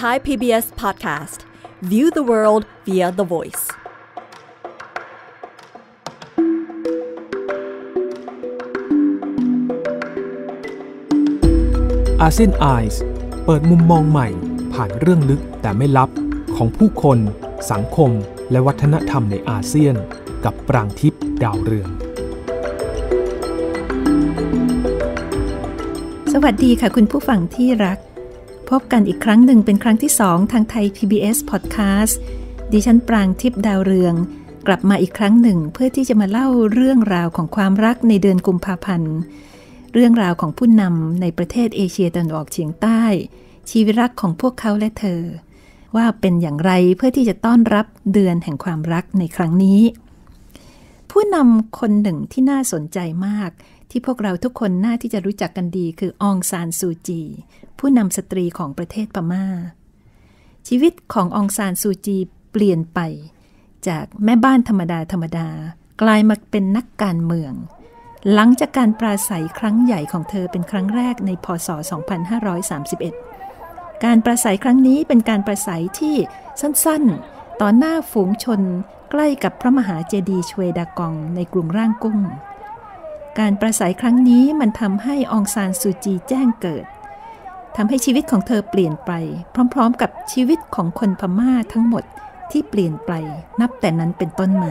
Thai PBS Podcast View the world via the voice อาเซียนไอส์เปิดมุมมองใหม่ ผ่านเรื่องลึกแต่ไม่ลับ ของผู้คน สังคม และวัฒนธรรมในอาเซียน กับปรางทิพย์ดาวเรือง สวัสดีค่ะคุณผู้ฟังที่รักพบกันอีกครั้งหนึ่งเป็นครั้งที่สองทางไทย PBS Podcast ดิฉันปรางทิพย์ดาวเรือง กลับมาอีกครั้งหนึ่งเพื่อที่จะมาเล่าเรื่องราวของความรักในเดือนกุมภาพันธ์เรื่องราวของผู้นำในประเทศเอเชียตะวันออกเฉียงใต้ ชีวิตรักของพวกเขาและเธอ ว่าเป็นอย่างไรเพื่อที่จะต้อนรับเดือนแห่งความรักในครั้งนี้ ผู้นำคนหนึ่งที่น่าสนใจมาก ที่พวกเราทุกคนน่าที่จะรู้จักกันดี คือองซานซูจีผู้นำสตรีของประเทศพมา่า ชีวิตขององซานซูจีเปลี่ยนไป จากแม่บ้านธรรมดาธรรมดากลายมาเป็นนักการเมือง หลังจากการปราศัยครั้งใหญ่ของเธอเป็นครั้งแรกในพศ 2531 การปราศัยครั้งนี้เป็นการปราศัยที่สั้น ๆต่อหน้าฝูงชนใกล้กับพระมหาเจดีย์ชเวดากองในกรุงร่างกุ้ง การประสัยครั้งนี้มันทำให้องซานสุจีแจ้งเกิดทำให้ชีวิตของเธอเปลี่ยนไป พร้อม ๆ กับชีวิตของคนพม่าทั้งหมดที่เปลี่ยนไปนับแต่นั้นเป็นต้นมา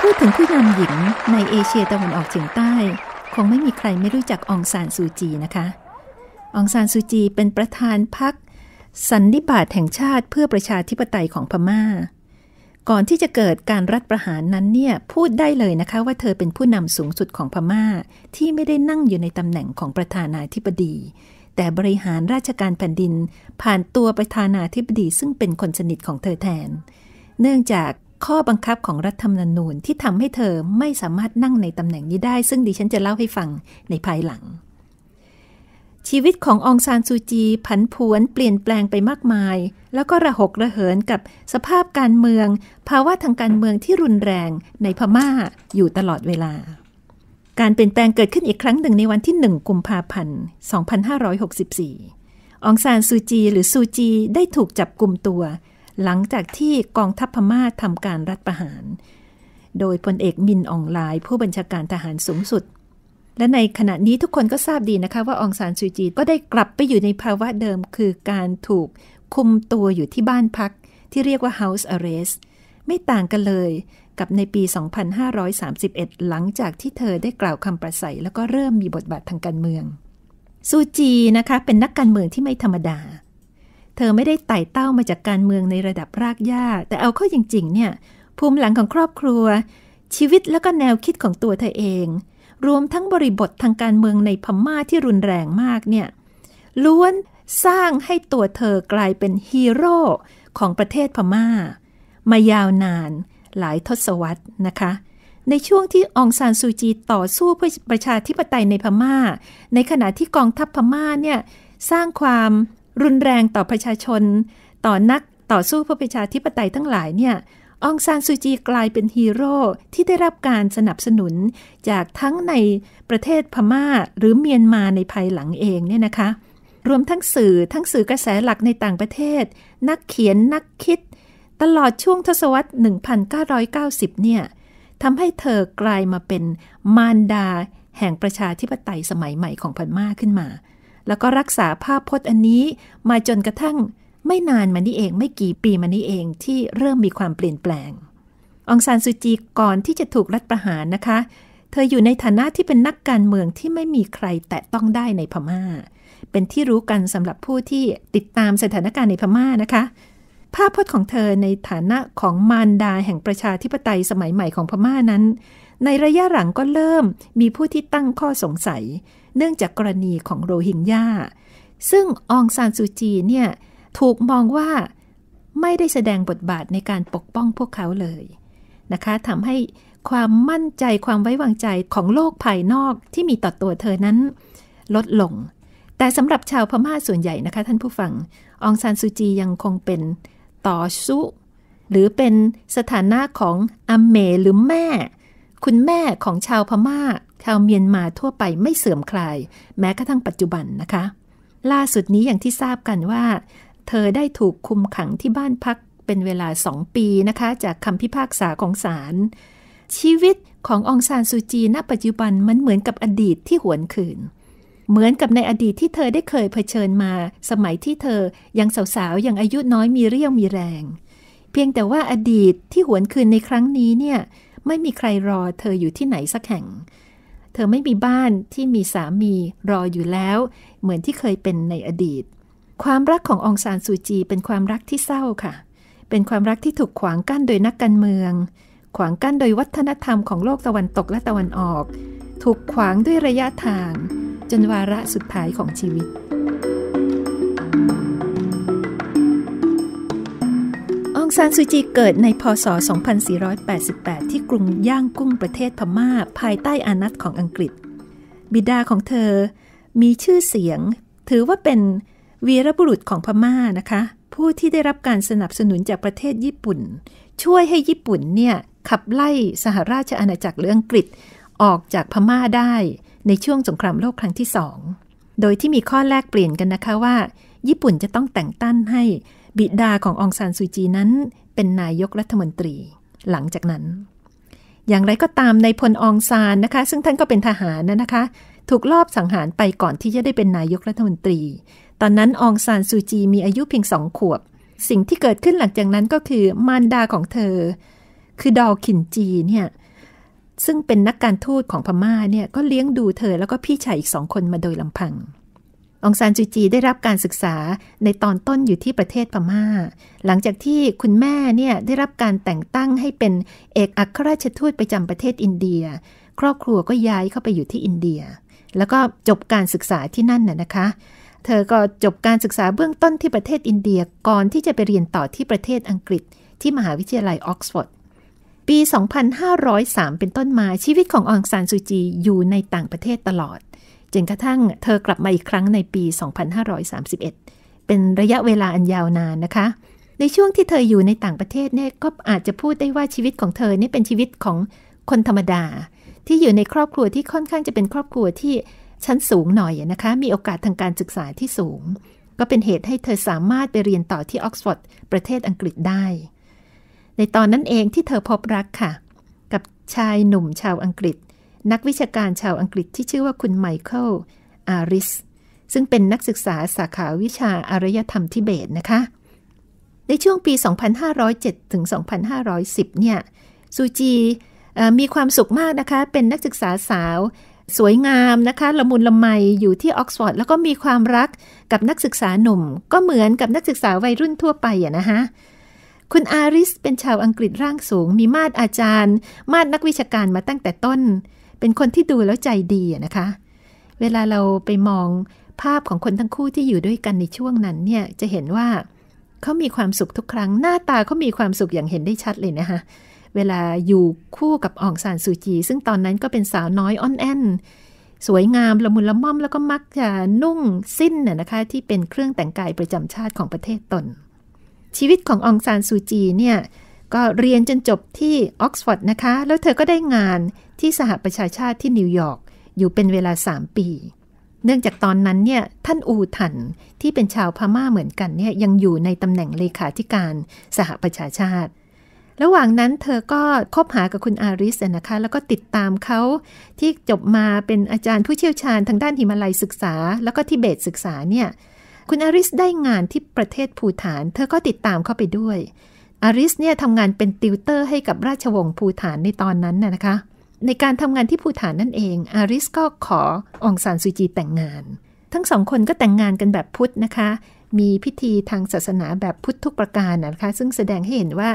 พูดถึงผู้นำหญิงในเอเชียตะวันออกเฉียงใต้ คงไม่มีใครไม่รู้จักองซานซูจีนะคะองซานซูจี เป็นประธานพรรคสันนิบาตแห่งชาติเพื่อประชาธิปไตยของพมา่า ก่อนที่จะเกิดการรัฐประหารนั้นเนี่ยพูดได้เลยนะคะว่าเธอเป็นผู้นำสูงสุดของพมา่าที่ไม่ได้นั่งอยู่ในตำแหน่งของประธานาธิบดี แต่บริหารราชการแผ่นดินผ่านตัวประธานาธิบดีซึ่งเป็นคนสนิทของเธอแทน เนื่องจากข้อบังคับของรัฐธรรมนูญที่ทำให้เธอไม่สามารถนั่งในตำแหน่งนี้ได้ ซึ่งดิฉันจะเล่าให้ฟังในภายหลังชีวิตขององซานซูจี ผันผวนเปลี่ยนแปลงไปมากมาย แล้วก็ระหกระเหินกับสภาพการเมือง ภาวะทางการเมืองที่รุนแรงในพม่าอยู่ตลอดเวลา การเปลี่ยนแปลงเกิดขึ้นอีกครั้งหนึ่งในวันที่ 1กุมภาพันธ์2564องซานซูจีหรือซูจีได้ถูกจับกลุ่มตัว หลังจากที่กองทัพพม่าทำการรัฐประหาร โดยพลเอกมินอองลายผู้บัญชาการทหารสูงสุดและในขณะนี้ทุกคนก็ทราบดีนะคะว่าองซานซูจีก็ได้กลับไปอยู่ในภาวะเดิม คือการถูกคุมตัวอยู่ที่บ้านพัก ที่เรียกว่า House Arrest ไม่ต่างกันเลยกับในปี 2531 หลังจากที่เธอได้กล่าวคำประสัย แล้วก็เริ่มมีบทบาททางการเมือง ซูจีนะคะ เป็นนักการเมืองที่ไม่ธรรมดา เธอไม่ได้ไต่เต้ามาจากการเมืองในระดับรากหญ้าแต่เอาเข้าจริงๆเนี่ยภูมิหลังของครอบครัว ชีวิตแล้วก็แนวคิดของตัวเธอเองรวมทั้งบริบททางการเมืองในพม่าที่รุนแรงมากเนี่ยล้วนสร้างให้ตัวเธอกลายเป็นฮีโร่ของประเทศพม่ามายาวนานหลายทศวรรษนะคะในช่วงที่องซานซูจีต่อสู้เพื่อประชาธิปไตยในพม่า ในขณะที่กองทัพพม่าเนี่ยสร้างความรุนแรงต่อประชาชน ต่อนักต่อสู้เพื่อประชาธิปไตยทั้งหลายเนี่ยองซานซูจีกลายเป็นฮีโร่ ที่ได้รับการสนับสนุนจากทั้งในประเทศพม่าหรือเมียนมาในภายหลังเองเนี่ยนะคะ รวมทั้งสื่อทั้งสื่อกระแสหลักในต่างประเทศ นักเขียนนักคิด ตลอดช่วงทศวรรษ 1990 เนี่ยทำให้เธอกลายมาเป็นมารดา แห่งประชาธิปไตยสมัยใหม่ของพม่าขึ้นมา แล้วก็รักษาภาพพจน์อันนี้มาจนกระทั่งไม่นานมานี้เองไม่กี่ปีมานี้เองที่เริ่มมีความเปลี่ยนแปลงองซานซูจีก่อนที่จะถูกรัฐประหารนะคะ เธออยู่ในฐานะที่เป็นนักการเมืองที่ไม่มีใครแตะต้องได้ในพมา่า เป็นที่รู้กันสำหรับผู้ที่ติดตามสถานการณ์ในพม่านะคะ ภาพพจน์ของเธอในฐานะของมารดาแห่งประชาธิปไตยสมัยใหม่ของพม่านั้น ในระยะหลังก็เริ่มมีผู้ที่ตั้งข้อสงสัย เนื่องจากกรณีของโรฮิงญา ซึ่งองซานซูจีเนี่ยถูกมองว่าไม่ได้แสดงบทบาทในการปกป้องพวกเขาเลยนะคะทำให้ความมั่นใจความไว้วางใจของโลกภายนอกที่มีต่อตัวเธอนั้น ลดลง แต่สำหรับชาวพม่าส่วนใหญ่นะคะ ท่านผู้ฟังองซานซูจียังคงเป็นต่อสุหรือเป็นสถานะของอเมหรือแม่ คุณแม่ของชาวพม่าชาวเมียนมาทั่วไปไม่เสื่อมคลายแม้กระทั่งปัจจุบันนะคะ ล่าสุดนี้อย่างที่ทราบกันว่าเธอได้ถูกคุมขังที่บ้านพักเป็นเวลาสองปีนะคะ จากคำพิพากษาของศาลชีวิตขององซานซูจีณ ปัจจุบันมันเหมือนกับอดีตที่หวนคืนเหมือนกับในอดีตที่เธอได้เคยเผชิญมา สมัยที่เธอยังสาวๆยังอายุน้อยมีเรี่ยวมีแรง เพียงแต่ว่าอดีตที่หวนคืนในครั้งนี้เนี่ย ไม่มีใครรอเธออยู่ที่ไหนสักแห่ง เธอไม่มีบ้านที่มีสามีรออยู่แล้ว เหมือนที่เคยเป็นในอดีตความรักขององซานซูจีเป็นความรักที่เศร้าค่ะ เป็นความรักที่ถูกขวางกั้นโดยนักการเมือง ขวางกั้นโดยวัฒนธรรมของโลกตะวันตก และตะวันออก ถูกขวางด้วยระยะทาง จนวาระสุดท้ายของชีวิต องซานซูจีเกิดในพศ 2488 ที่กรุงย่างกุ้งประเทศพม่าภายใต้อานัตของอังกฤษ บิดาของเธอมีชื่อเสียง ถือว่าเป็นวีรบุรุษของพม่านะคะ ผู้ที่ได้รับการสนับสนุนจากประเทศญี่ปุ่น ช่วยให้ญี่ปุ่นเนี่ย ขับไล่สหราชอาณาจักรหรืออังกฤษออกจากพม่าได้ในช่วงสงครามโลกครั้งที่สอง โดยที่มีข้อแลกเปลี่ยนกันนะคะว่า ญี่ปุ่นจะต้องแต่งตั้งให้บิดาขององซานซูจีนั้นเป็นนายกรัฐมนตรี หลังจากนั้น อย่างไรก็ตามในพลองซานนะคะ ซึ่งท่านก็เป็นทหารนะคะ ถูกลอบสังหารไปก่อนที่จะได้เป็นนายกรัฐมนตรีตอนนั้นองซานซูจีมีอายุเพียงสองขวบ สิ่งที่เกิดขึ้นหลังจากนั้นก็คือมารดาของเธอ คือดอขินจีเนี่ยซึ่งเป็นนักการทูตของพม่าเนี่ยก็เลี้ยงดูเธอแล้วก็พี่ชายอีกสองคนมาโดยลำพัง องซานจูจีได้รับการศึกษาในตอนต้นอยู่ที่ประเทศพม่า หลังจากที่คุณแม่เนี่ยได้รับการแต่งตั้งให้เป็นเอกอัครราชทูตประจำประเทศอินเดีย ครอบครัวก็ย้ายเข้าไปอยู่ที่อินเดีย แล้วก็จบการศึกษาที่นั่นน่ะนะคะเธอก็จบการศึกษาเบื้องต้นที่ประเทศอินเดียก่อนที่จะไปเรียนต่อที่ประเทศอังกฤษที่มหาวิทยาลัยออกซฟอร์ดปี 2503 เป็นต้นมาชีวิตขององซานซูจีอยู่ในต่างประเทศตลอดจนกระทั่งเธอกลับมาอีกครั้งในปี 2531 เป็นระยะเวลาอันยาวนานนะคะ ในช่วงที่เธออยู่ในต่างประเทศเนี่ยก็อาจจะพูดได้ว่าชีวิตของเธอเนี่ยเป็นชีวิตของคนธรรมดา ที่อยู่ในครอบครัวที่ค่อนข้างจะเป็นครอบครัวที่ชั้นสูงหน่อยนะคะ มีโอกาสทางการศึกษาที่สูง ก็เป็นเหตุให้เธอสามารถไปเรียนต่อที่ออกซฟอร์ดประเทศอังกฤษได้ ในตอนนั้นเองที่เธอพบรักค่ะ กับชายหนุ่มชาวอังกฤษ นักวิชาการชาวอังกฤษที่ชื่อว่าคุณไมเคิลอาริส ซึ่งเป็นนักศึกษาสาขาวิชาอารยธรรมทิเบตนะคะ ในช่วงปี 2507 ถึง 2510 เนี่ย ซูจีมีความสุขมากนะคะ เป็นนักศึกษาสาวสวยงามนะคะ ละมุนละไมอยู่ที่ออกซฟอร์ดแล้วก็มีความรักกับนักศึกษาหนุ่ม ก็เหมือนกับนักศึกษาวัยรุ่นทั่วไปอะนะคะคุณอาริสเป็นชาวอังกฤษร่างสูง มีมาดอาจารย์ มาดนักวิชาการมาตั้งแต่ต้น เป็นคนที่ดูแล้วใจดีนะคะ เวลาเราไปมองภาพของคนทั้งคู่ที่อยู่ด้วยกันในช่วงนั้นเนี่ยจะเห็นว่าเขามีความสุขทุกครั้ง หน้าตาเขามีความสุขอย่างเห็นได้ชัดเลยนะคะเวลาอยู่คู่กับอองซานซูจี ซึ่งตอนนั้นก็เป็นสาวน้อยอ่อนแอนสวยงามละมุนละม่อมแล้วก็มักจะนุ่งสิ้นน่ยนะคะที่เป็นเครื่องแต่งกายประจำชาติของประเทศตน ชีวิตขององซานซูจีเนี่ยก็เรียนจนจบที่ออกซฟอร์ดนะคะแล้วเธอก็ได้งานที่สหประชาชาติที่นิวยอร์กอยู่เป็นเวลา 3 ปี เนื่องจากตอนนั้นเนี่ยท่านอูถันที่เป็นชาวพม่าเหมือนกันเนี่ยยังอยู่ในตำแหน่งเลขาธิการสหประชาชาติระหว่างนั้นเธอก็คบหากับคุณอาริสนะคะ แล้วก็ติดตามเขาที่จบมาเป็นอาจารย์ผู้เชี่ยวชาญทางด้านหิมาลัยศึกษา แล้วก็ทิเบตศึกษาเนี่ย คุณอาริสได้งานที่ประเทศภูฐาน เธอก็ติดตามเข้าไปด้วย อาริสเนี่ยทำงานเป็นติวเตอร์ให้กับราชวงศ์ภูฐานในตอนนั้นน่ะนะคะ ในการทำงานที่ภูฐานนั่นเอง อาริสก็ขอองซานซูจีแต่งงาน ทั้งสองคนก็แต่งงานกันแบบพุทธนะคะ มีพิธีทางศาสนาแบบพุทธทุกประการนะคะ ซึ่งแสดงให้เห็นว่า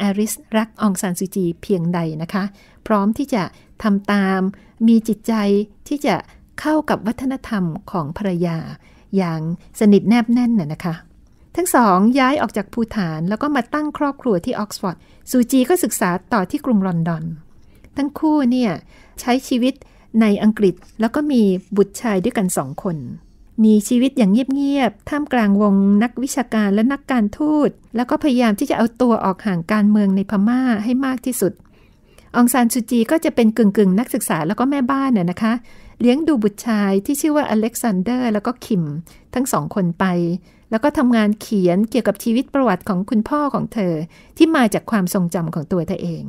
แอริส รักองซานซูจีเพียงใดนะคะ พร้อมที่จะทำตาม มีจิตใจที่จะเข้ากับวัฒนธรรมของภรรยา อย่างสนิทแนบแน่นน่ะนะคะ ทั้งสองย้ายออกจากภูฐานแล้วก็มาตั้งครอบครัวที่ออกซฟอร์ดซูจีก็ศึกษาต่อที่กรุงลอนดอน ทั้งคู่เนี่ยใช้ชีวิตในอังกฤษแล้วก็มีบุตรชายด้วยกันสองคนมีชีวิตอย่างเงียบ ๆ ท่ามกลางวงนักวิชาการและนักการทูต แล้วก็พยายามที่จะเอาตัวออกห่างการเมืองในพม่าให้มากที่สุดองซานซูจีก็จะเป็นกึ่งๆ นักศึกษาแล้วก็แม่บ้านน่ยนะคะ เลี้ยงดูบุตรชายที่ชื่อว่าอเล็กซานเดอร์ แล้วก็คิม ทั้งสองคนไป แล้วก็ทำงานเขียนเกี่ยวกับชีวิตประวัติของคุณพ่อของเธอ ที่มาจากความทรงจำของตัวเธอเอง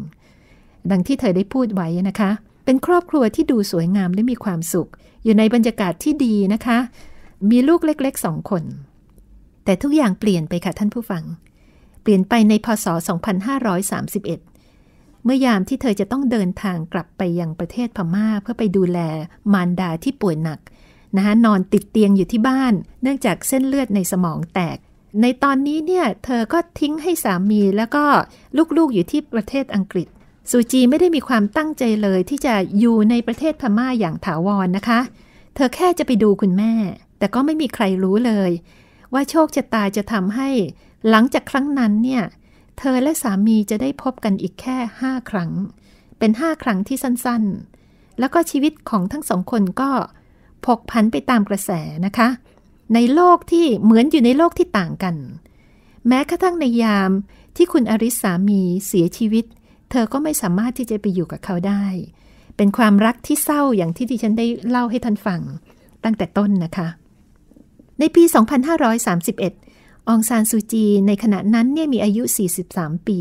ดังที่เธอได้พูดไว้นะคะ เป็นครอบครัวที่ดูสวยงามและมีความสุข อยู่ในบรรยากาศที่ดีนะคะมีลูกเล็กๆสองคน แต่ทุกอย่างเปลี่ยนไปค่ะ ท่านผู้ฟัง เปลี่ยนไปในพศ 2531 เมื่อยามที่เธอจะต้องเดินทางกลับไปยังประเทศพม่าเพื่อไปดูแลมารดาที่ป่วยหนักนะะนอนติดเตียงอยู่ที่บ้าน เนื่องจากเส้นเลือดในสมองแตก ในตอนนี้เนี่ย เธอก็ทิ้งให้สามี แล้วก็ลูกๆอยู่ที่ประเทศอังกฤษสุจีไม่ได้มีความตั้งใจเลยที่จะอยู่ในประเทศพม่าอย่างถาวรนนะคะ เธอแค่จะไปดูคุณแม่แต่ก็ไม่มีใครรู้เลย ว่าโชคชะตาจะทำให้หลังจากครั้งนั้นเนี่ย เธอและสามีจะได้พบกันอีกแค่ห้าครั้ง เป็นห้าครั้งที่สั้นๆ แล้วก็ชีวิตของทั้งสองคนก็ พกพันไปตามกระแสนะคะ ในโลกที่เหมือนอยู่ในโลกที่ต่างกัน แม้กระทั่งในยามที่คุณอริสสามีเสียชีวิต เธอก็ไม่สามารถที่จะไปอยู่กับเขาได้ เป็นความรักที่เศร้าอย่างที่ดิฉันได้เล่าให้ท่านฟังตั้งแต่ต้นนะคะในปี2531องซานซูจี ในขณะนั้นเนี่ยมีอายุ 43 ปี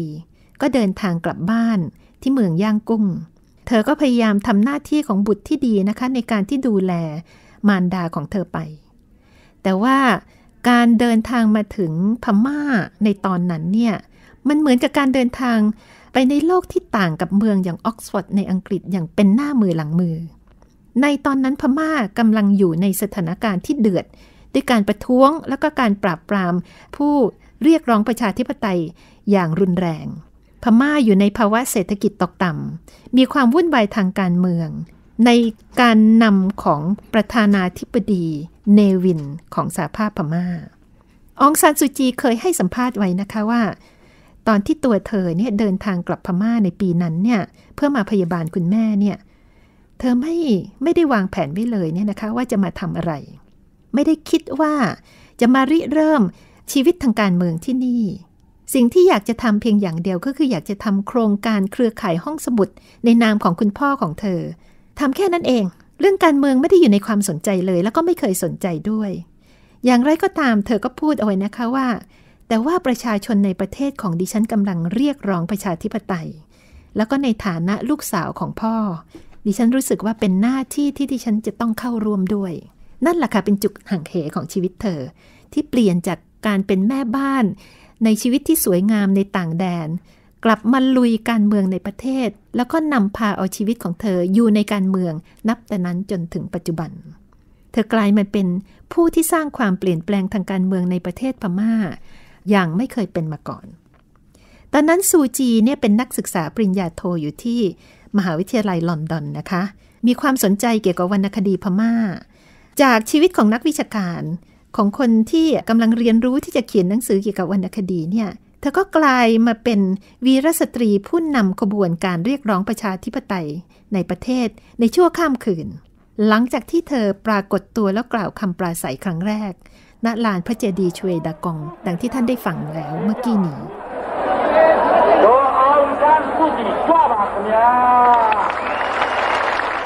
ก็เดินทางกลับบ้านที่เมืองย่างกุ้ง เธอก็พยายามทำหน้าที่ของบุตรที่ดีนะคะในการที่ดูแลมารดาของเธอไป แต่ว่าการเดินทางมาถึงพม่าในตอนนั้นเนี่ย มันเหมือนกับการเดินทางไปในโลกที่ต่างกับเมืองอย่างออกซฟอร์ดในอังกฤษอย่างเป็นหน้ามือหลังมือ ในตอนนั้นพม่ากำลังอยู่ในสถานการณ์ที่เดือดด้วยการประท้วงแล้วก็การปราบปรามผู้เรียกร้องประชาธิปไตยอย่างรุนแรง พม่าอยู่ในภาวะเศรษฐกิจตกต่ำมีความวุ่นวายทางการเมือง ในการนำของประธานาธิบดีเนวินของสหภาพพม่าองซานสุจีเคยให้สัมภาษณ์ไว้นะคะว่า ตอนที่ตัวเธอเนี่ยเดินทางกลับพม่าในปีนั้นเนี่ย เพื่อมาพยาบาลคุณแม่เนี่ยเธอไม่ไม่ได้วางแผนไว้เลยเนี่ยนะคะว่าจะมาทำอะไรไม่ได้คิดว่าจะมาริเริ่มชีวิตทางการเมืองที่นี่ สิ่งที่อยากจะทำเพียงอย่างเดียวก็คืออยากจะทำโครงการเครือข่ายห้องสมุดในนามของคุณพ่อของเธอ ทำแค่นั้นเอง เรื่องการเมืองไม่ได้อยู่ในความสนใจเลย แล้วก็ไม่เคยสนใจด้วย อย่างไรก็ตามเธอก็พูดเอาไว้นะคะว่า แต่ว่าประชาชนในประเทศของดิฉันกำลังเรียกร้องประชาธิปไตย แล้วก็ในฐานะลูกสาวของพ่อ ดิฉันรู้สึกว่าเป็นหน้าที่ที่ดิฉันจะต้องเข้าร่วมด้วยนั่นแหละค่ะเป็นจุดหักเหของชีวิตเธอที่เปลี่ยนจากการเป็นแม่บ้าน ในชีวิตที่สวยงามในต่างแดน กลับมาลุยการเมืองในประเทศ แล้วก็นำพาเอาชีวิตของเธออยู่ในการเมืองนับแต่นั้นจนถึงปัจจุบัน เธอกลายมาเป็นผู้ที่สร้างความเปลี่ยนแปลงทางการเมืองในประเทศพม่า อย่างไม่เคยเป็นมาก่อน ตอนนั้นซูจีเนี่ยเป็นนักศึกษาปริญญาโทอยู่ที่มหาวิทยาลัยลอนดอนนะคะมีความสนใจเกี่ยวกับวรรณคดีพม่าจากชีวิตของนักวิชาการ ของคนที่กำลังเรียนรู้ที่จะเขียนหนังสือเกี่ยวกับวรรณคดีเนี่ย เธอก็กลายมาเป็นวีรสตรีผู้นำขบวนการเรียกร้องประชาธิปไตยในประเทศในชั่วข้ามคืน หลังจากที่เธอปรากฏตัวแล้วกล่าวคำปราศัยครั้งแรก ณ ลานพระเจดีย์ชเวดากอง ดังที่ท่านได้ฟังแล้วเมื่อกี้นี้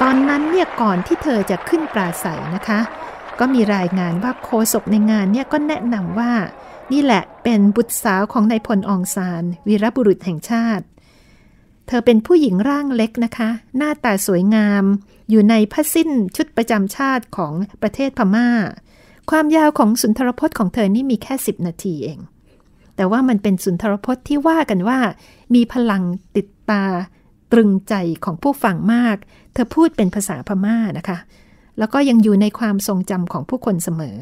ตอนนั้นเนี่ยก่อนที่เธอจะขึ้นปราศัยนะคะ ก็มีรายงานว่าโคศกในงานเนี่ยก็แนะนำว่า นี่แหละเป็นบุตรสาวของนายพลองซานวีรบุรุษแห่งชาติ เธอเป็นผู้หญิงร่างเล็กนะคะ หน้าตาสวยงาม อยู่ในผ้าสิ้นชุดประจำชาติของประเทศพมา่า ความยาวของสุนทรพจน์ของเธอนี่มีแค่10นาทีเองแต่ว่ามันเป็นสุนทรพจน์ที่ว่ากันว่า มีพลังติดตา ตรึงใจของผู้ฟังมากเธอพูดเป็นภาษาพม่านะคะ แล้วก็ยังอยู่ในความทรงจำของผู้คนเสมอ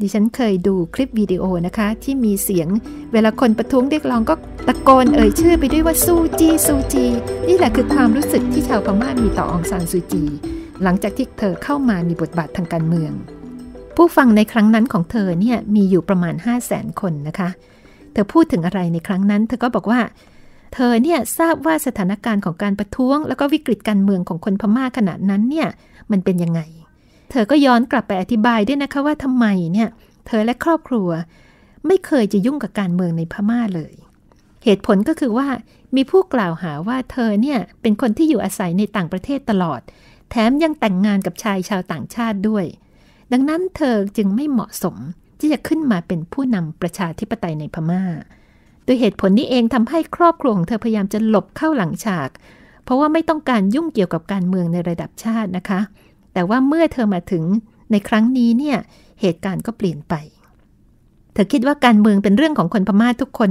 ดิฉันเคยดูคลิปวิดีโอนะคะที่มีเสียง เวลาคนประท้วงเรียกร้องก็ตะโกนเอ่ยชื่อไปด้วยว่า ซูจี ซูจี นี่แหละคือความรู้สึกที่ชาวพม่ามีต่อองซานซูจี หลังจากที่เธอเข้ามามีบทบาททางการเมือง ผู้ฟังในครั้งนั้นของเธอเนี่ยมีอยู่ประมาณ5 0 0 0 0 0 คนนะคะ เธอพูดถึงอะไรในครั้งนั้น เธอก็บอกว่าเธอเนี่ยทราบว่าสถานการณ์ของการประท้วงแล้วก็วิกฤตการเมืองของคนพม่าขณะนั้นเนี่ยมันเป็นยังไง เธอก็ย้อนกลับไปอธิบายด้วยนะคะว่าทำไมเนี่ยเธอและครอบครัว ไม่เคยจะยุ่งกับการเมืองในพม่าเลย เหตุผลก็คือว่ามีผู้กล่าวหาว่าเธอเนี่ยเป็นคนที่อยู่อาศัยในต่างประเทศตลอด แถมยังแต่งงานกับชายชาวต่างชาติด้วย ดังนั้นเธอจึงไม่เหมาะสมที่จะขึ้นมาเป็นผู้นำประชาธิปไตยในพม่าโดยเหตุผลนี้เองทำให้ครอบครัวของเธอพยายามจะหลบเข้าหลังฉากเพราะว่าไม่ต้องการยุ่งเกี่ยวกับการเมืองในระดับชาตินะคะ แต่ว่าเมื่อเธอมาถึงในครั้งนี้ เนี่ย เหตุการณ์ก็เปลี่ยนไป เธอคิดว่าการเมืองเป็นเรื่องของคนพม่าทุกคน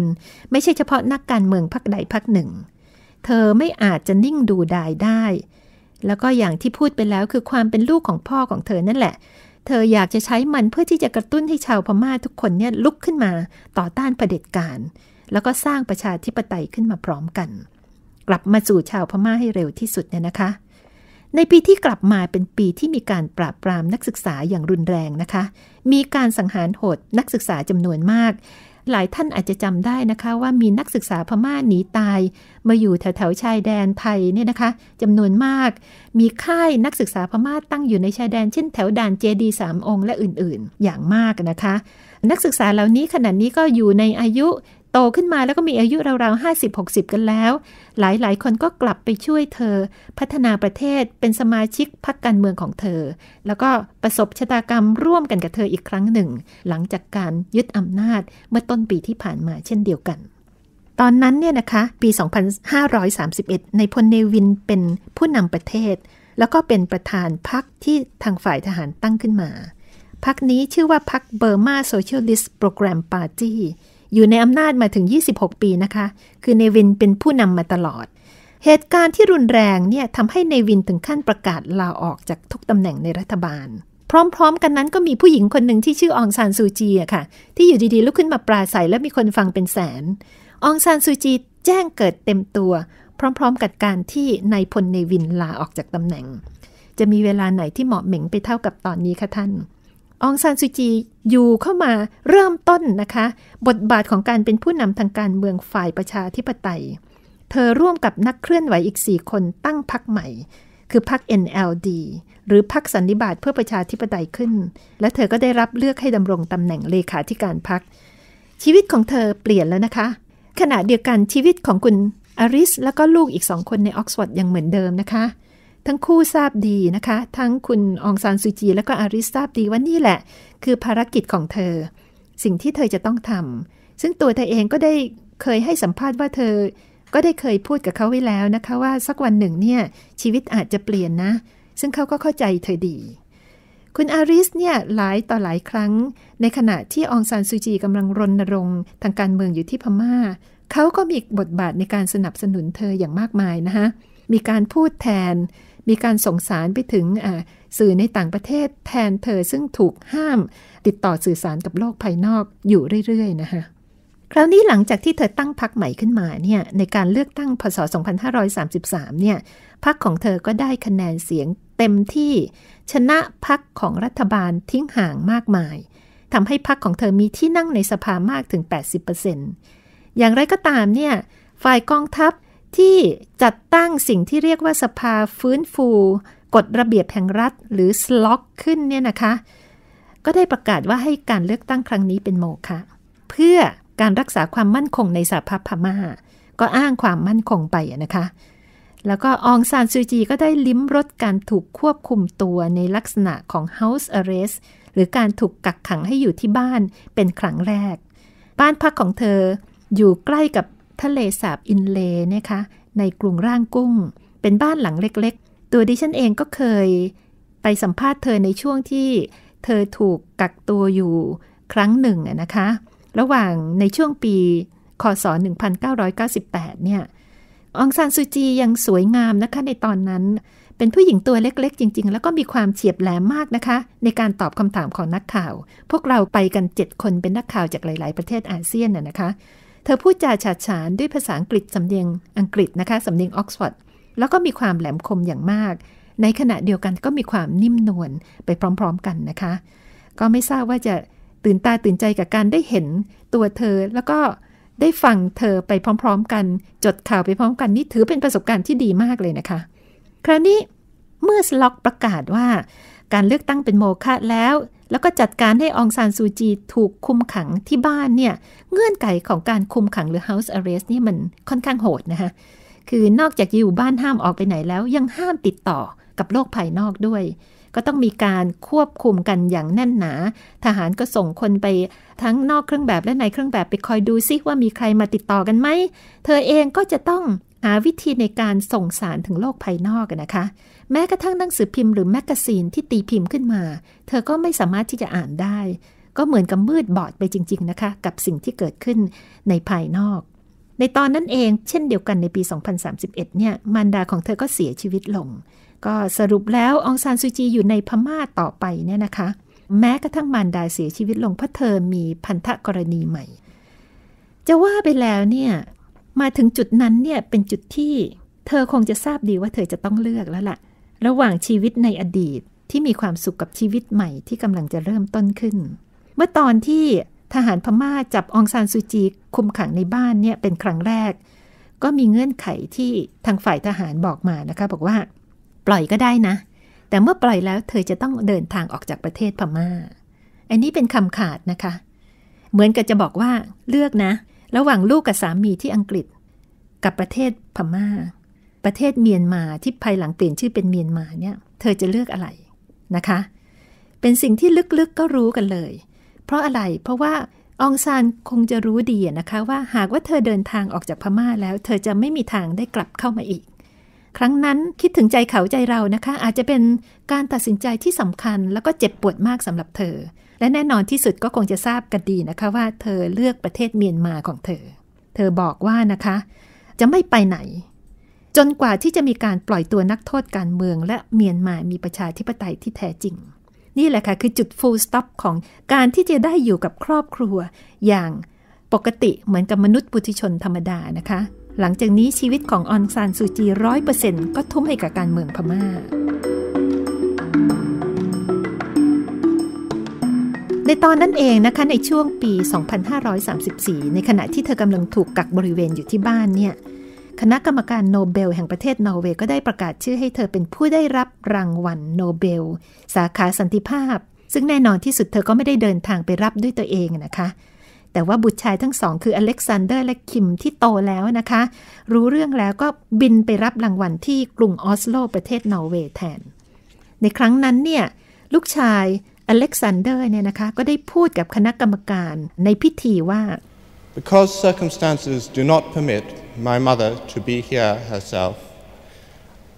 ไม่ใช่เฉพาะนักการเมืองพักใดพักหนึ่ง เธอไม่อาจจะนิ่งดูดายได้ แล้วก็อย่างที่พูดไปแล้วคือความเป็นลูกของพ่อของเธอนั่นแหละ เธออยากจะใช้มันเพื่อที่จะกระตุ้นให้ชาวพม่าทุกคนเนี่ยลุกขึ้นมาต่อต้านเผด็จการเแล้วก็สร้างประชาธิปไตยขึ้นมาพร้อมกัน กลับมาสู่ชาวพม่าให้เร็วที่สุดเนี่ยนะคะ ในปีที่กลับมา เป็นปีที่มีการปราบปรามนักศึกษาอย่างรุนแรงนะคะ มีการสังหารโหดนักศึกษาจำนวนมาก หลายท่านอาจจะจำได้นะคะว่ามีนักศึกษาพม่าหนีตาย มาอยู่แถวๆชายแดนไทยเนี่ยนะคะ จำนวนมาก มีค่ายนักศึกษาพม่าตั้งอยู่ในชายแดนเช่นแถวด่านเจดีสามองค์ และอื่นๆ อย่างมากนะคะ นักศึกษาเหล่านี้ขณะนี้ก็อยู่ในอายุโตขึ้นมาแล้วก็มีอายุราวๆห้าสิบหกสิบกันแล้ว หลายๆคนก็กลับไปช่วยเธอ พัฒนาประเทศเป็นสมาชิกพรรคการเมืองของเธอ แล้วก็ประสบชะตากรรมร่วมกันกับเธออีกครั้งหนึ่ง หลังจากการยึดอำนาจเมื่อต้นปีที่ผ่านมาเช่นเดียวกัน ตอนนั้นเนี่ยนะคะ ปี 2531 ในพลเนวินเป็นผู้นำประเทศ แล้วก็เป็นประธานพรรคที่ทางฝ่ายทหารตั้งขึ้นมาพรรคนี้ชื่อว่าพรรคเบอร์มาโซเชียลิสต์โปรแกรมปาร์ตี้อยู่ในอำนาจมาถึง 26 ปีนะคะ คือเนวินเป็นผู้นำมาตลอด เหตุการณ์ที่รุนแรงเนี่ยทำให้เนวินถึงขั้นประกาศลาออกจากทุกตำแหน่งในรัฐบาล พร้อมๆ กันนั้นก็มีผู้หญิงคนหนึ่งที่ชื่อองซานซูจีอะค่ะ ที่อยู่ดีๆ ลุกขึ้นมาปราศัยและมีคนฟังเป็นแสน องซานซูจีแจ้งเกิดเต็มตัว พร้อมๆ กับการที่นายพลเนวินลาออกจากตำแหน่ง จะมีเวลาไหนที่เหมาะเหม่งไปเท่ากับตอนนี้คะท่านองซานซูจีอยู่เข้ามาเริ่มต้นนะคะบทบาทของการเป็นผู้นำทางการเมืองฝ่ายประชาธิปไตย เธอร่วมกับนักเคลื่อนไหวอีก 4 คนตั้งพรรคใหม่คือพรรค NLD หรือพรรคสันนิบาตเพื่อประชาธิปไตยขึ้น และเธอก็ได้รับเลือกให้ดำรงตำแหน่งเลขาธิการพรรคชีวิตของเธอเปลี่ยนแล้วนะคะ ขณะเดียวกันชีวิตของคุณอาริสและก็ลูกอีกสองคนในออกซฟอร์ดยังเหมือนเดิมนะคะทั้งคู่ทราบดีนะคะ ทั้งคุณองซานซูจีและก็อาริสทราบดีว่านี่แหละ คือภารกิจของเธอ สิ่งที่เธอจะต้องทำซึ่งตัวเธอเองก็ได้เคยให้สัมภาษณ์ว่าเธอ ก็ได้เคยพูดกับเขาไว้แล้วนะคะ ว่าสักวันหนึ่งเนี่ยชีวิตอาจจะเปลี่ยนนะ ซึ่งเขาก็เข้าใจเธอดี คุณอาริสเนี่ยหลายต่อหลายครั้ง ในขณะที่องซานซูจีกำลังรณรงค์ทางการเมืองอยู่ที่พมา่าเขาก็มีบทบาทในการสนับสนุนเธออย่างมากมายนะคะเมีการพูดแทน มีการส่งสารไปถึงสื่อในต่างประเทศแทนเธอซึ่งถูกห้ามติดต่อสื่อสารกับโลกภายนอกอยู่เรื่อยๆนะคะ คราวนี้หลังจากที่เธอตั้งพรรคใหม่ขึ้นมาเนี่ยในการเลือกตั้งพศ2533เนี่ยพรรคของเธอก็ได้คะแนนเสียงเต็มที่ ชนะพรรคของรัฐบาลทิ้งห่างมากมายทำให้พรรคของเธอมีที่นั่งในสภามากถึง 80%อย่างไรก็ตามเนี่ยฝ่ายกองทัพที่จัดตั้งสิ่งที่เรียกว่าสภาฟื้นฟูกฎระเบียบแห่งรัฐ หรือ สล็อกขึ้นเนี่ยนะคะ ก็ได้ประกาศว่าให้การเลือกตั้งครั้งนี้เป็นโมฆะเพื่อการรักษาความมั่นคงในสหภาพพมา่า ก็อ้างความมั่นคงไปนะคะ แล้วก็องซานซูจีก็ได้ลิ้มรสการถูกควบคุมตัวในลักษณะของ House Arrest หรือการถูกกักขังให้อยู่ที่บ้านเป็นครั้งแรก บ้านพักของเธออยู่ใกล้กับทะเลสาบอินเลเนะคะในกรุงร่างกุ้งเป็นบ้านหลังเล็ก ๆ ตัวดิฉันเองก็เคยไปสัมภาษณ์เธอในช่วงที่เธอถูกกักตัวอยู่ครั้งหนึ่งนะคะ ระหว่างในช่วงปี คศ 1998เนี่ยองซานซูจียังสวยงามนะคะในตอนนั้นเป็นผู้หญิงตัวเล็กๆ จริง ๆ แล้วก็มีความเฉียบแหลมมากนะคะ ในการตอบคำถามของนักข่าว พวกเราไปกัน 7 คนเป็นนักข่าวจากหลาย ๆ ประเทศอาเซียนน่ะนะคะเธอพูดจาฉาดฉานด้วยภาษาอังกฤษสำเนียงอังกฤษนะคะสำเนียงออกซฟอร์ดแล้วก็มีความแหลมคมอย่างมาก ในขณะเดียวกันก็มีความนิ่มนวลไปพร้อมๆ กันนะคะ ก็ไม่ทราบว่าจะตื่นตาตื่นใจกับการได้เห็นตัวเธอ แล้วก็ได้ฟังเธอไปพร้อม ๆ กัน จดข่าวไปพร้อมกันนี่ถือเป็นประสบการณ์ที่ดีมากเลยนะคะ คราวนี้เมื่อสล็อกประกาศว่าการเลือกตั้งเป็นโมฆะแล้วแล้วก็จัดการให้องซานซูจีถูกคุมขังที่บ้านเนี่ย เงื่อนไขของการคุมขังหรือ house arrest นี่มันค่อนข้างโหดนะคะคือนอกจากอยู่บ้านห้ามออกไปไหนแล้วยังห้ามติดต่อกับโลกภายนอกด้วย ก็ต้องมีการควบคุมกันอย่างแน่นหนา ทหารก็ส่งคนไปทั้งนอกเครื่องแบบและในเครื่องแบบไปคอยดูซิว่ามีใครมาติดต่อกันไหมเธอเองก็จะต้องหาวิธีในการส่งสารถึงโลกภายนอกนะคะ แม้กระทั่งหนังสือพิมพ์หรือแมกกาซีนที่ตีพิมพ์ขึ้นมา เธอก็ไม่สามารถที่จะอ่านได้ ก็เหมือนกับมืดบอดไปจริงๆนะคะ กับสิ่งที่เกิดขึ้นในภายนอก ในตอนนั้นเองเช่นเดียวกันในปี 2031 เนี่ยมารดาของเธอก็เสียชีวิตลง ก็สรุปแล้วองซานซูจีอยู่ในพม่าต่อไปเนี่ยนะคะ แม้กระทั่งมารดาเสียชีวิตลงเพราะเธอมีพันธกรณีใหม่ จะว่าไปแล้วเนี่ยมาถึงจุดนั้นเนี่ยเป็นจุดที่เธอคงจะทราบดีว่าเธอจะต้องเลือกแล้วละ่ะ ระหว่างชีวิตในอดีตที่มีความสุขกับชีวิตใหม่ที่กำลังจะเริ่มต้นขึ้น เมื่อตอนที่ทหารพม่าจับองซานซูจีคุมขังในบ้านเนี่ยเป็นครั้งแรก ก็มีเงื่อนไขที่ทางฝ่ายทหารบอกมานะคะ บอกว่าปล่อยก็ได้นะ แต่เมื่อปล่อยแล้วเธอจะต้องเดินทางออกจากประเทศพมา่า อันนี้เป็นคำขาดนะคะ เหมือนกับจะบอกว่าเลือกนะระหว่างลูกกับสามีที่อังกฤษ กับประเทศพมา่า ประเทศเมียนมาที่ภายหลังเปลี่ยนชื่อเป็นเมียนมาเนี่ยเธอจะเลือกอะไรนะคะ เป็นสิ่งที่ลึกๆกก็รู้กันเลย เพราะอะไรเพราะว่าองซานคงจะรู้ดีนะคะว่าหากว่าเธอเดินทางออกจากพม่าแล้ว เธอจะไม่มีทางได้กลับเข้ามาอีก ครั้งนั้นคิดถึงใจเขาใจเรานะคะ อาจจะเป็นการตัดสินใจที่สำคัญแล้วก็เจ็บปวดมากสำหรับเธอและ แน่นอนที่สุดก็คงจะทราบกันดีนะคะว่าเธอเลือกประเทศเมียนมาของเธอ เธอบอกว่านะคะ จะไม่ไปไหน จนกว่าที่จะมีการปล่อยตัวนักโทษการเมืองและเมียนมามีประชาธิปไตยที่แท้จริง นี่แหละค่ะคือจุด full stop ของการที่จะได้อยู่กับครอบครัว อย่างปกติเหมือนกับมนุษย์ปุถุชนธรรมดานะคะ หลังจากนี้ชีวิตของออนซานซูจีร้อยเปอร์เซ็นต์ก็ทุ่มให้กับการเมืองพมา่าในตอนนั้นเองนะคะ ในช่วงปี 2534 ในขณะที่เธอกำลังถูกกักบริเวณอยู่ที่บ้านเนี่ย คณะกรรมการโนเบล แห่งประเทศนอร์เวย์ก็ได้ประกาศชื่อให้เธอเป็นผู้ได้รับรางวัลโนเบล สาขาสันติภาพ ซึ่งแน่นอนที่สุดเธอก็ไม่ได้เดินทางไปรับด้วยตัวเองนะคะ แต่ว่าบุตรชายทั้งสองคืออเล็กซานเดอร์ และคิมที่โตแล้วนะคะ รู้เรื่องแล้วก็บินไปรับรางวัลที่กรุงออสโล ประเทศนอร์เวย์แทน ในครั้งนั้นเนี่ยลูกชายอเล็กซานเดอร์เนี่ยนะคะก็ได้พูดกับคณะกรรมการในพิธีว่า Because circumstances do not permit my mother to be here herself,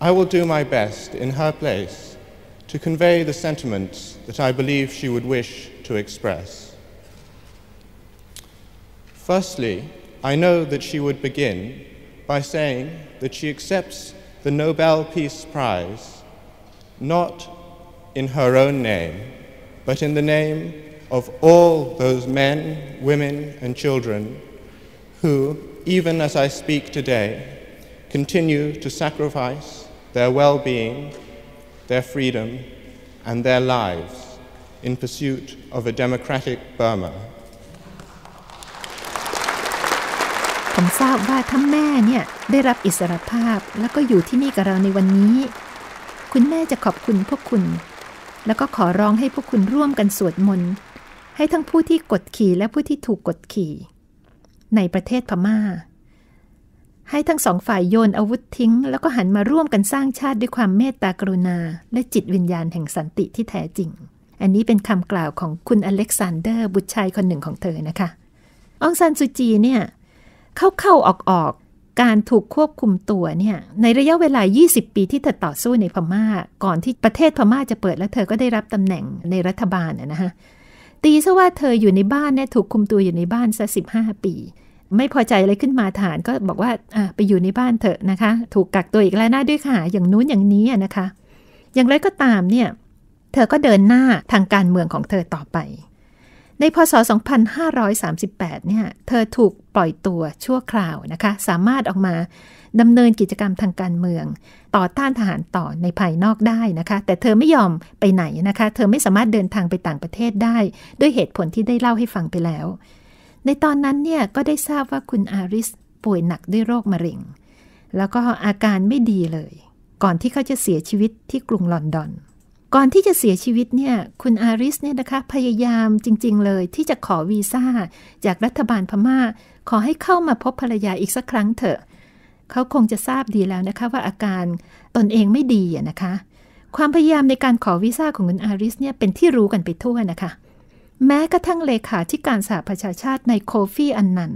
I will do my best in her place to convey the sentiments that I believe she would wish to express. Firstly, I know that she would begin by saying that she accepts the Nobel Peace Prize not in her own name, but in the name of all those men, women, and children who, even as I speak today, continue to sacrifice their well being, their freedom, and their lives in pursuit of a democratic Burma. ผมทราบว่าถ้าแม่เนี่ยได้รับอิสรภาพแล้วก็อยู่ที่นี่กับเราในวันนี้แล้วก็ขอร้องให้พวกคุณร่วมกันสวดมนต์ให้ทั้งผู้ที่กดขี่และผู้ที่ถูกกดขี่ ในประเทศพมา่า ให้ทั้งสองฝ่ายโยน อาวุธทิ้ง แล้วก็หันมาร่วมกันสร้างชาติด้วยความเมตตากรุณา และจิตวิญญาณแห่งสันติที่แท้จริง อันนี้เป็นคำกล่าวของคุณอเล็กซานเดอร์ บุตรชายคนหนึ่งของเธอนะคะองซานสุจีเนี่ยเข้าๆออกกการถูกควบคุมตัวเนี่ยในระยะเวลา 20 ปีที่เธอต่อสู้ในพมา่า ก่อนที่ประเทศพม่าจะเปิดแล้วเธอก็ได้รับตำแหน่งในรัฐบาลนะฮะตีซะว่าเธออยู่ในบ้านเนี่ยถูกคุมตัวอยู่ในบ้านซะ15 ปี ไม่พอใจอะไรขึ้นมาฐานก็บอกว่าไปอยู่ในบ้านเถอะนะคะถูกกักตัวอีกแล้วหน้าด้วยขาอย่างนู้นอย่างนี้นะคะ อย่างไรก็ตามเนี่ยเธอก็เดินหน้าทางการเมืองของเธอต่อไปในพศ 2538 เนี่ย เธอถูกปล่อยตัวชั่วคราวนะคะ สามารถออกมาดำเนินกิจกรรมทางการเมือง ต่อต้านทหารต่อในภายนอกได้นะคะ แต่เธอไม่ยอมไปไหนนะคะ เธอไม่สามารถเดินทางไปต่างประเทศได้ ด้วยเหตุผลที่ได้เล่าให้ฟังไปแล้ว ในตอนนั้นเนี่ยก็ได้ทราบว่าคุณอาริสป่วยหนักด้วยโรคมะเร็งแล้วก็อาการไม่ดีเลย ก่อนที่เขาจะเสียชีวิตที่กรุงลอนดอนก่อนที่จะเสียชีวิตเนี่ย คุณอาริสเนี่ยนะคะพยายามจริงๆเลยที่จะขอ วีซ่า จากรัฐบาลพมา่าขอให้เข้ามาพบภรรยาอีกสักครั้งเถอะเขาคงจะทราบดีแล้วนะคะ ว่าอาการตนเองไม่ดีนะคะ ความพยายามในการขอวีซ่าของคุณอาริสเนี่ยเป็นที่รู้กันไปทั่วนะคะ แม้กระทั่งเลขาธิการสหประชาชาติในโคฟีอันนัน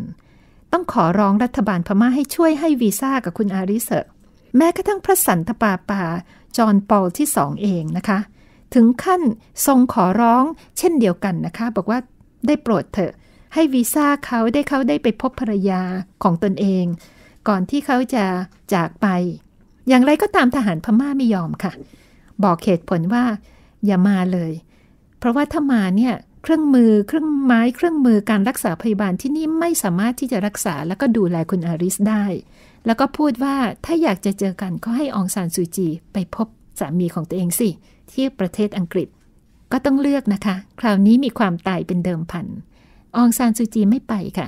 ต้องขอร้องรัฐบาลพม่าให้ช่วยให้วีซ่ากับคุณอาริสเถอะแม้กระทั่งพระสันตปาปาจอห์นปอลที่สองเองนะคะ ถึงขั้นทรงขอร้อง เช่นเดียวกันนะคะ บอกว่าได้โปรดเถอะให้วีซ่าเขาได้เขาได้ไปพบภรรยาของตนเอง ก่อนที่เขาจะจากไป อย่างไรก็ตามทหารพม่าไม่ยอมค่ะ บอกเหตุผลว่าอย่ามาเลย เพราะว่าถ้ามาเนี่ยเครื่องมือเครื่องไม้เครื่องมือการรักษาพยาบาลที่นี่ไม่สามารถที่จะรักษาแล้วก็ดูแลคุณอาริสได้แล้วก็พูดว่าถ้าอยากจะเจอกันก็ให้องซานซูจีไปพบสามีของตัวเองสิ ที่ประเทศอังกฤษก็ต้องเลือกนะคะ คราวนี้มีความตายเป็นเดิมพันองซานซูจีไม่ไปค่ะ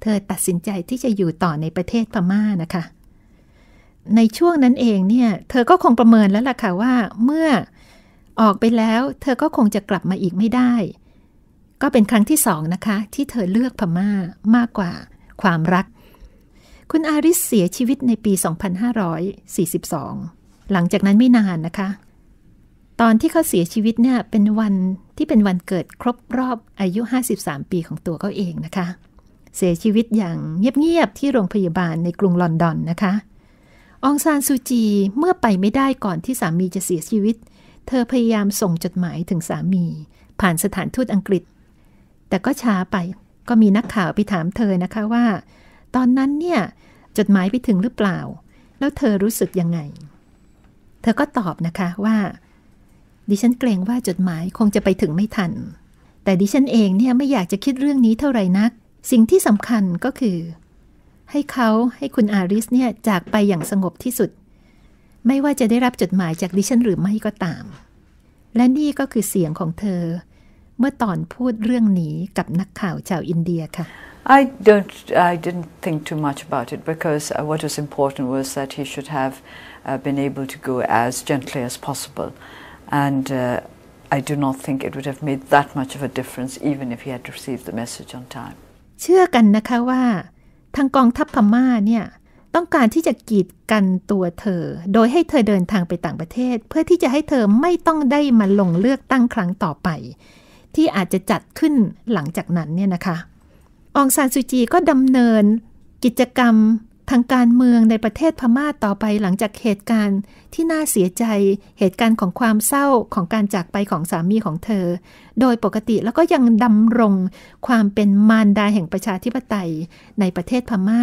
เธอตัดสินใจที่จะอยู่ต่อในประเทศพม่านะคะ ในช่วงนั้นเองเนี่ย เธอก็คงประเมินแล้วล่ะค่ะ ว่าเมื่อออกไปแล้วเธอก็คงจะกลับมาอีกไม่ได้ ก็เป็นครั้งที่สองนะคะ ที่เธอเลือกพม่ามากกว่าความรักคุณอาริสเสียชีวิตในปี 2542 หลังจากนั้นไม่นานนะคะ ตอนที่เขาเสียชีวิตเนี่ยเป็นวันที่เป็นวันเกิดครบรอบอายุ 53 ปีของตัวเขาเองนะคะ เสียชีวิตอย่างเงียบ ๆ ที่โรงพยาบาลในกรุงลอนดอนนะคะองซานซูจีเมื่อไปไม่ได้ก่อนที่สามีจะเสียชีวิต เธอพยายามส่งจดหมายถึงสามีผ่านสถานทูตอังกฤษ แต่ก็ช้าไป ก็มีนักข่าวไปถามเธอนะคะว่าตอนนั้นเนี่ยจดหมายไปถึงหรือเปล่า แล้วเธอรู้สึกยังไง เธอก็ตอบนะคะว่าดิฉันเกรงว่าจดหมายคงจะไปถึงไม่ทัน แต่ดิฉันเองเนี่ยไม่อยากจะคิดเรื่องนี้เท่าไหรนัก สิ่งที่สำคัญก็คือ ให้เขาให้คุณอาริสเนี่ยจากไปอย่างสงบที่สุด ไม่ว่าจะได้รับจดหมายจากดิฉันหรือไม่ก็ตาม และนี่ก็คือเสียงของเธอ เมื่อตอนพูดเรื่องนี้กับนักข่าวชาวอินเดียค่ะ I don't. I didn't think too much about it because uh, what was important was that he should have uh, been able to go as gently as possible, and uh, I do not think it would have made that much of a difference even if he had received the message on time. เชื่อกันนะคะว่าทางกองทัพพม่าเนี่ยต้องการที่จะกีดกันตัวเธอโดยให้เธอเดินทางไปต่างประเทศเพื่อที่จะให้เธอไม่ต้องได้มาลงเลือกตั้งครั้งต่อไปที่อาจจะจัดขึ้นหลังจากนั้นเนี่ยนะคะองซานซูจีก็ดำเนินกิจกรรมทางการเมืองในประเทศพม่าต่อไปหลังจากเหตุการณ์ที่น่าเสียใจเหตุการณ์ของความเศร้าของการจากไปของสามีของเธอ โดยปกติแล้วก็ยังดำรงความเป็นมารดาแห่งประชาธิปไตยในประเทศพม่า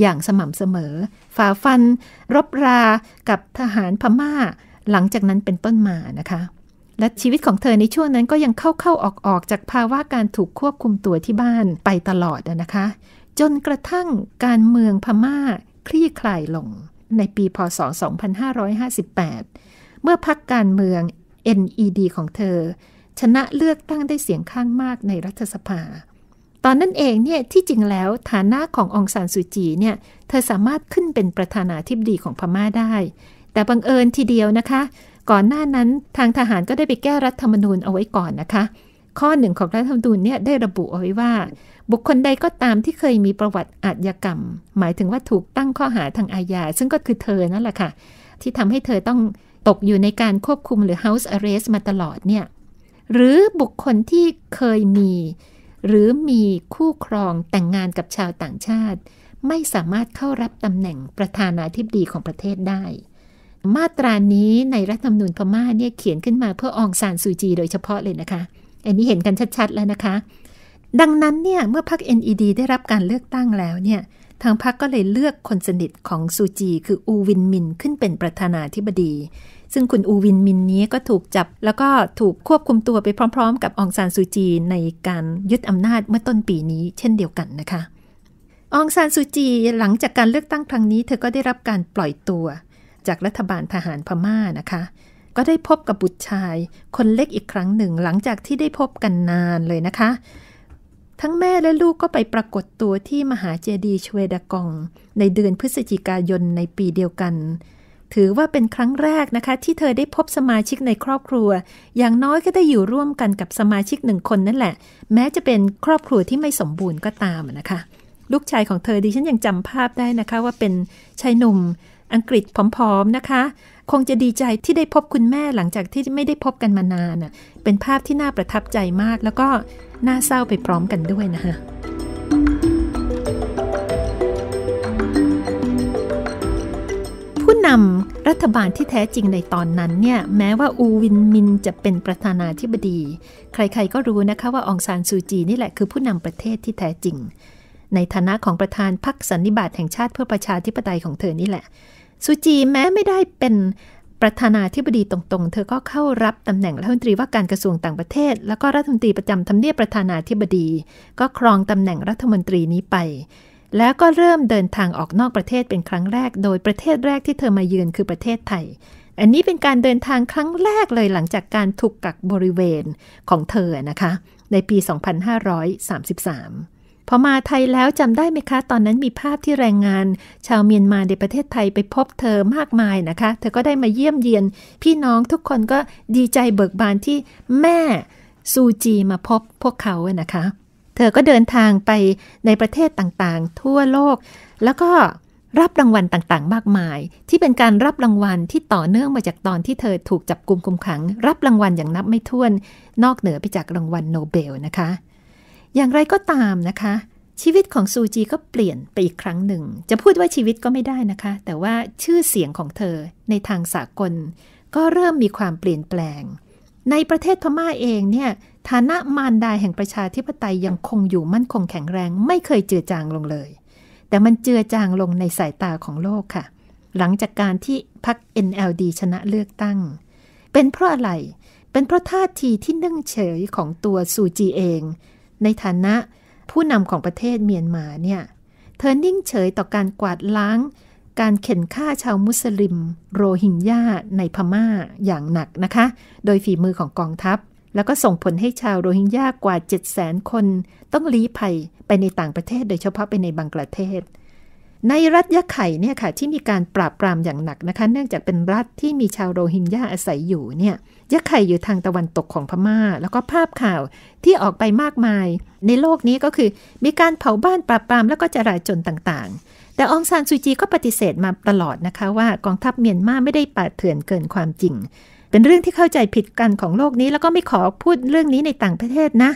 อย่างสม่ำเสมอฝ่าฟันรบรา กับทหารพม่า หลังจากนั้นเป็นต้นมานะคะและชีวิตของเธอในช่วงนั้นก็ยังเข้าๆออกๆจากภาวะการถูกควบคุมตัวที่บ้านไปตลอดนะคะจนกระทั่งการเมืองพม่าคลี่คลายลงในปีพศ2558 เมื่อพรรคการเมือง NED ของเธอ ชนะเลือกตั้งได้เสียงข้างมากในรัฐสภา ตอนนั้นเองเนี่ยที่จริงแล้วฐานะขององซานสุจีเนี่ย เธอสามารถขึ้นเป็นประธานาธิบดีของพม่าได้ แต่บังเอิญทีเดียวนะคะก่อนหน้านั้นทางทหารก็ได้ไปแก้รัฐธรรมนูญเอาไว้ก่อนนะคะ ข้อหนึ่งของรัฐธรรมนูญเนี่ยได้ระบุเอาไว้ว่า บุคคลใดก็ตามที่เคยมีประวัติอาญากรรม หมายถึงว่าถูกตั้งข้อหาทางอาญา ซึ่งก็คือเธอนั่นแหละค่ะ ที่ทำให้เธอต้องตกอยู่ในการควบคุมหรือ house arrest มาตลอดเนี่ย หรือบุคคลที่เคยมี หรือมีคู่ครองแต่งงานกับชาวต่างชาติ ไม่สามารถเข้ารับตำแหน่งประธานาธิบดีของประเทศได้มาตรานี้ในรัฐธรรมนูญพม่าเนี่ยเขียนขึ้นมาเพื่อองซานซูจี โดยเฉพาะเลยนะคะ อันนี้เห็นกันชัดๆแล้วนะคะ ดังนั้นเนี่ยเมื่อพรรค NED ได้รับการเลือกตั้งแล้วเนี่ยทางพรรคก็เลยเลือกคนสนิทของซูจี คืออูวินมินขึ้นเป็นประธานาธิบดี ซึ่งคุณอูวินมินนี้ก็ถูกจับแล้วก็ถูกควบคุมตัวไปพร้อม ๆ กับองซานซูจีในการยึดอำนาจเมื่อต้นปีนี้ เช่นเดียวกันนะคะองซานซูจีหลังจากการเลือกตั้งครั้งนี้เธอก็ได้รับการปล่อยตัวจากรัฐบาลทหารพม่านะคะ ก็ได้พบกับบุตรชาย คนเล็กอีกครั้งหนึ่งหลังจากที่ได้พบกันนานเลยนะคะ ทั้งแม่และลูกก็ไปปรากฏตัวที่มหาเจดีย์ชเวดากอง ในเดือนพฤศจิกายนในปีเดียวกัน ถือว่าเป็นครั้งแรกนะคะที่เธอได้พบสมาชิกในครอบครัว อย่างน้อยก็ได้อยู่ร่วมกันกับสมาชิกหนึ่งคนนั่นแหละ แม้จะเป็นครอบครัวที่ไม่สมบูรณ์ก็ตามนะคะ ลูกชายของเธอดิฉันยังจำภาพได้นะคะว่าเป็นชายหนุ่มอังกฤษผอม ๆ นะคะ คงจะดีใจที่ได้พบคุณแม่หลังจากที่ไม่ได้พบกันมานานเป็นภาพที่น่าประทับใจมาก แล้วก็น่าเศร้าไปพร้อมกันด้วยนะคะ ผู้นำรัฐบาลที่แท้จริงในตอนนั้นเนี่ย แม้ว่าอูวินมินจะเป็นประธานาธิบดี ใครๆ ก็รู้นะคะว่าองซานซูจีนี่แหละคือผู้นำประเทศที่แท้จริง ในฐานะของประธานพรรคสันนิบาตแห่งชาติเพื่อประชาธิปไตยของเธอนี่แหละซูจีแม้ไม่ได้เป็นประธานาธิบดีตรงๆ เธอก็เข้ารับตำแหน่งรัฐมนตรีว่าการกระทรวงต่างประเทศ แล้วก็รัฐมนตรีประจำทำเนียบประธานาธิบดี ก็ครองตำแหน่งรัฐมนตรีนี้ไป แล้วก็เริ่มเดินทางออกนอกประเทศเป็นครั้งแรกโดยประเทศแรกที่เธอมาเยือนคือประเทศไทย อันนี้เป็นการเดินทางครั้งแรกเลยหลังจากการถูกกักบริเวณของเธอนะคะในปี 2533พอมาไทยแล้วจำได้ไหมคะ ตอนนั้นมีภาพที่แรงงาน ชาวเมียนมาในประเทศไทยไปพบเธอมากมายนะคะเธอก็ได้มาเยี่ยมเยียนพี่น้องทุกคนก็ดีใจเบิกบานที่แม่ซูจีมาพบพวกเขาเนะคะ เธอก็เดินทางไปในประเทศต่างๆ ทั่วโลก แล้วก็รับรางวัลต่างๆมากมาย ที่เป็นการรับรางวัลที่ต่อเนื่องมาจากตอนที่เธอถูกจับกลุ่มคุมขัง รับรางวัลอย่างนับไม่ถ้วนนอกเหนือไปจากรางวัลโนเบลนะคะอย่างไรก็ตามนะคะ ชีวิตของซูจีก็เปลี่ยนไปอีกครั้งหนึ่ง จะพูดว่าชีวิตก็ไม่ได้นะคะ แต่ว่าชื่อเสียงของเธอในทางสากล ก็เริ่มมีความเปลี่ยนแปลง ในประเทศพม่าเองเนี่ยฐานะมารดาแห่งประชาธิปไตยยังคงอยู่มั่นคงแข็งแรง ไม่เคยเจือจางลงเลย แต่มันเจือจางลงในสายตาของโลกค่ะ หลังจากการที่พรรค NLD ชนะเลือกตั้ง เป็นเพราะอะไรเป็นเพราะท่าทีที่นึ่งเฉยของตัวซูจีเองในฐานะผู้นำของประเทศเมียนมาเนี่ยเธอนิ่งเฉยต่อการกวาดล้างการเข็นฆ่าชาวมุสลิมโรฮิงญาในพม่าอย่างหนักนะคะ โดยฝีมือของกองทัพ แล้วก็ส่งผลให้ชาวโรฮิงญากว่า 7 0 0 0 0 0 คนต้องลี้ภัยไปในต่างประเทศโดยเฉพาะไปในบังกลาเทศในรัฐยะไข่เนี่ยค่ะที่มีการปราบปรามอย่างหนักนะคะ เนื่องจากเป็นรัฐที่มีชาวโรฮิงญาอาศัยอยู่เนี่ยยะไข่อยู่ทางตะวันตกของพมา่า แล้วก็ภาพข่าวที่ออกไปมากมายในโลกนี้ก็คือมีการเผาบ้านปราบปรามแล้วก็จราจนต่างๆ แต่องซานซูจีก็ปฏิเสธมาตลอดนะคะว่ากองทัพเมียนมาไม่ได้ปาดเถื่อนเกินความจริง เป็นเรื่องที่เข้าใจผิดกันของโลกนี้แล้วก็ไม่ขอพูดเรื่องนี้ในต่างประเทศนะ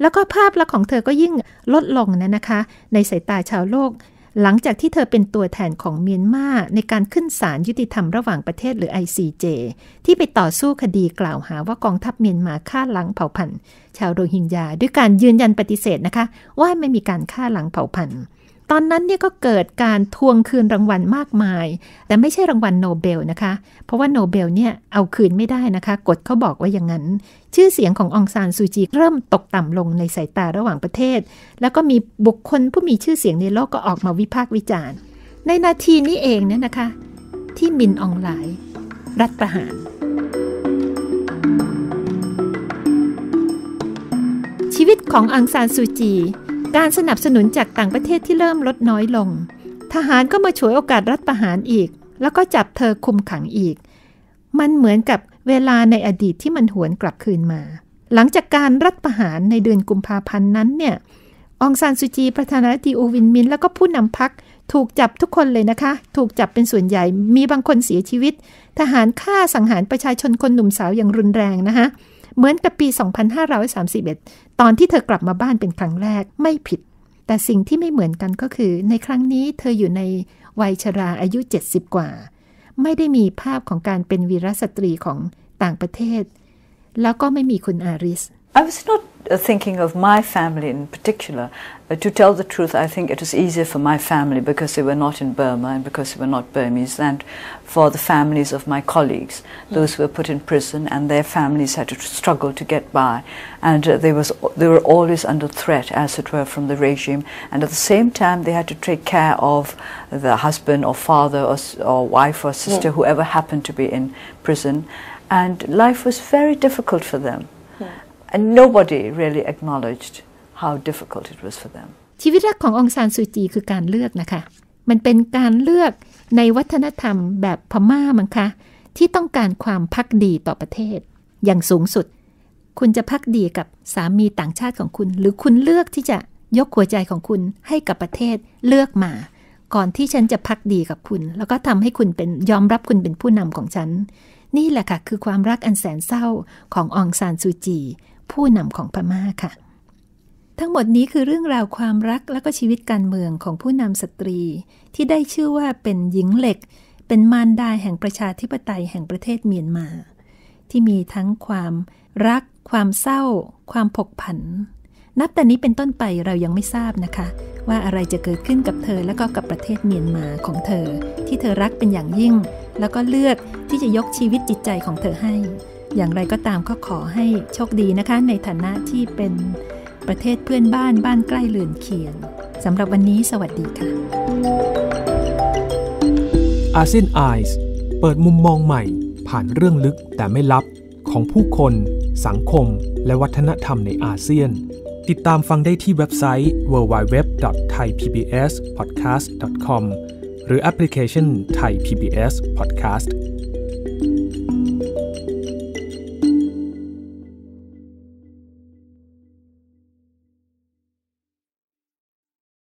แล้วก็ภาพลักษณ์ของเธอก็ยิ่งลดลงนะนะคะในสายตาชาวโลกหลังจากที่เธอเป็นตัวแทนของเมียนมาในการขึ้นศาลยุติธรรมระหว่างประเทศหรือ ICJ ที่ไปต่อสู้คดีกล่าวหาว่ากองทัพเมียนมาฆ่าล้างเผ่าพันธุ์ชาวโรฮิงญาด้วยการยืนยันปฏิเสธนะคะ ว่าไม่มีการฆ่าล้างเผ่าพันธุ์ตอนนั้นเนี่ยก็เกิดการทวงคืนรางวัลมากมาย แต่ไม่ใช่รางวัลโนเบลนะคะ เพราะว่าโนเบลเนี่ยเอาคืนไม่ได้นะคะกฎเขาบอกว่าอย่างนั้น ชื่อเสียงขององซานซูจีเริ่มตกต่ำลงในสายตาระหว่างประเทศ แล้วก็มีบุคคลผู้มีชื่อเสียงในโลกก็ออกมาวิพากษ์วิจารณ์ ในนาทีนี้เองเนี่ยนะคะที่มินอองหลายรัฐประหาร ชีวิตของอังซานซูจีการสนับสนุนจากต่างประเทศที่เริ่มลดน้อยลง ทหารก็มาฉวยโอกาสรัฐประหารอีก แล้วก็จับเธอคุมขังอีก มันเหมือนกับเวลาในอดีตที่มันหวนกลับคืนมา หลังจากการรัฐประหารในเดือนกุมภาพันธ์นั้นเนี่ยองซานซูจี ประธานาธิบดีอูวินมิน แล้วก็ผู้นำพัก ถูกจับทุกคนเลยนะคะ ถูกจับเป็นส่วนใหญ่ มีบางคนเสียชีวิต ทหารฆ่าสังหารประชาชนคนหนุ่มสาวอย่างรุนแรงนะคะเหมือนกับปี 2531 ตอนที่เธอกลับมาบ้านเป็นครั้งแรกไม่ผิด แต่สิ่งที่ไม่เหมือนกันก็คือในครั้งนี้เธออยู่ในวัยชราอายุ 70 กว่า ไม่ได้มีภาพของการเป็นวีรสตรีของต่างประเทศ แล้วก็ไม่มีคุณอาริส I was not uh, thinking of my family in particular. Uh, to tell the truth, I think it was easier for my family because they were not in Burma and because they were not Burmese than for the families of my colleagues. Mm. Those who were put in prison and their families had to struggle to get by. And uh, they, was, they were always under threat, as it were, from the regime. And at the same time, they had to take care of the husband or father or, or wife or sister, hmm. whoever happened to be in prison. And life was very difficult for them. and nobody really acknowledged how difficult it was for them ชีวิตแรกขององซานซูจีคือการเลือกนะคะ มันเป็นการเลือกในวัฒนธรรมแบบพม่ามั้งคะ ที่ต้องการความพักดีต่อประเทศ อย่างสูงสุด คุณจะพักดีกับสามีต่างชาติของคุณ หรือคุณเลือกที่จะยกหัวใจของคุณให้กับประเทศเลือกมา ก่อนที่ฉันจะพักดีกับคุณ แล้วก็ทำให้คุณเป็นยอมรับคุณเป็นผู้นำของฉัน นี่แหละค่ะ คือความรักอันแสนเศร้าขององซานซูจีผู้นำของพม่าค่ะ ทั้งหมดนี้คือเรื่องราวความรักและก็ชีวิตการเมืองของผู้นำสตรีที่ได้ชื่อว่าเป็นหญิงเหล็ก เป็นมารดาแห่งประชาธิปไตยแห่งประเทศเมียนมา ที่มีทั้งความรัก ความเศร้า ความผกผัน นับแต่นี้เป็นต้นไปเรายังไม่ทราบนะคะ ว่าอะไรจะเกิดขึ้นกับเธอและก็กับประเทศเมียนมาของเธอ ที่เธอรักเป็นอย่างยิ่ง แล้วก็เลือกที่จะยกชีวิตจิตใจของเธอให้อย่างไรก็ตามก็ขอให้โชคดีนะคะ ในฐานะที่เป็นประเทศเพื่อนบ้านบ้านใกล้เลือนเคียงสำหรับวันนี้สวัสดีค่ะอาเซียนไอส์เปิดมุมมองใหม่ผ่านเรื่องลึกแต่ไม่ลับของผู้คน สังคม และวัฒนธรรมในอาเซียน ติดตามฟังได้ที่เว็บไซต์ www.thaipbspodcast.com หรือแอปพลิเคชัน Thai PBS Podcast